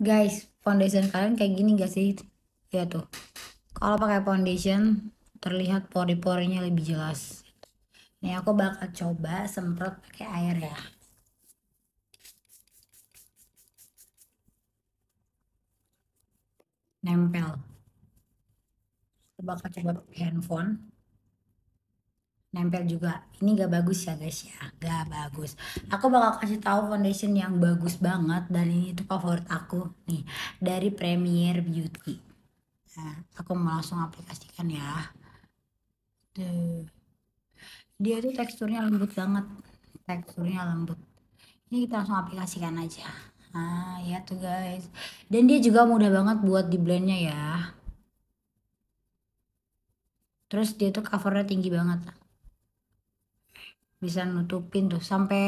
guys foundation kalian kayak gini gak sih ya tuh kalau pakai foundation terlihat pori-porinya lebih jelas Nih aku bakal coba semprot pakai air ya nempel aku bakal coba pakai handphone nempel juga ini gak bagus ya guys ya gak bagus aku bakal kasih tahu foundation yang bagus banget dan ini tuh favorit aku nih dari Premier Beauty nah, aku mau langsung aplikasikan ya tuh dia tuh teksturnya lembut banget teksturnya lembut ini kita langsung aplikasikan aja nah ya tuh guys dan dia juga mudah banget buat di blendnya ya terus dia tuh covernya tinggi banget bisa nutupin tuh sampai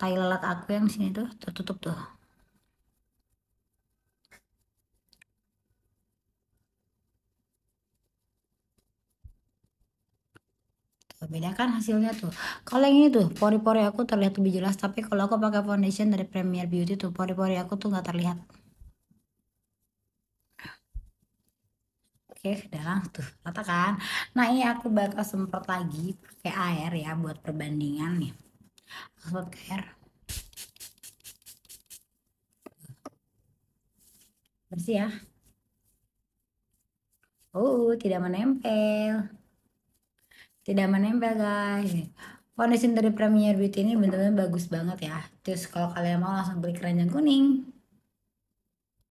tai lalat aku yang sini tuh tertutup tuh bedakan hasilnya tuh kalau yang ini tuh pori-pori aku terlihat lebih jelas tapi kalau aku pakai foundation dari Premier Beauty tuh pori-pori aku tuh nggak terlihat Oke, udah langsung rata kan? Nah, ini iya, aku bakal semprot lagi pakai air ya buat perbandingan nih. Aku ke air. Bersih ya. Oh, tidak menempel. Tidak menempel, guys. Foundation dari Premier Beauty ini bentuknya bagus banget ya. Terus kalau kalian mau langsung klik keranjang kuning.